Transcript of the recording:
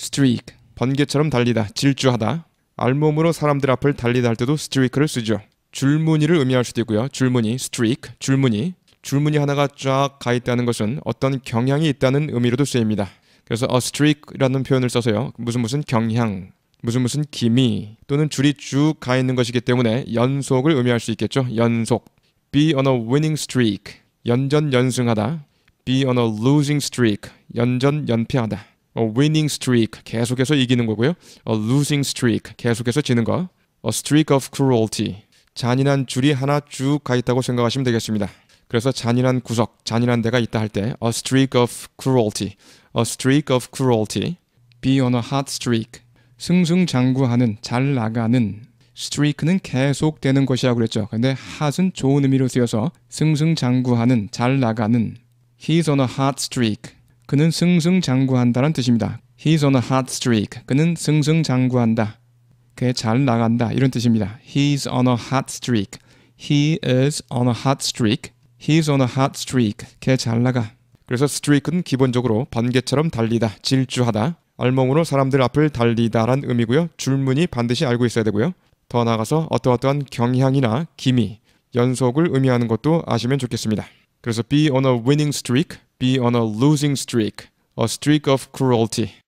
streak 번개처럼 달리다, 질주하다. 알몸으로 사람들 앞을 달리다 할 때도 streak를 쓰죠. 줄무늬를 의미할 수도 있고요. 줄무늬, streak, 줄무늬. 줄무늬 하나가 쫙 가 있다는 것은 어떤 경향이 있다는 의미로도 쓰입니다. 그래서 a streak라는 표현을 써서요. 무슨 무슨 경향, 무슨 무슨 기미 또는 줄이 쭉 가 있는 것이기 때문에 연속을 의미할 수 있겠죠. 연속. be on a winning streak. 연전 연승하다. be on a losing streak. 연전 연패하다. winning streak 계속해서 이기는 거고요. a losing streak 계속해서 지는 거. a streak of cruelty 잔인한 줄이 하나 쭉 가 있다고 생각하시면 되겠습니다. 그래서 잔인한 구석, 잔인한 데가 있다 할 때 a streak of cruelty, a streak of cruelty, be on a hot streak, 승승장구하는, 잘 나가는 streak는 계속되는 것이라고 그랬죠. 근데 hot은 좋은 의미로 쓰여서 승승장구하는, 잘 나가는 he's on a hot streak, 그는 승승장구한다는 뜻입니다. He's on a hot streak. 그는 승승장구한다. 그게 잘 나간다 이런 뜻입니다. He's on a hot streak. He is on a hot streak. He's on a hot streak. 걔 잘 나가. 그래서 streak은 기본적으로 번개처럼 달리다, 질주하다. 알몸으로 사람들 앞을 달리다란 의미고요. 줄무늬 반드시 알고 있어야 되고요. 더 나아가서 어떠어떠한 경향이나 기미, 연속을 의미하는 것도 아시면 좋겠습니다. 그래서 be on a winning streak, be on a losing streak, a streak of cruelty.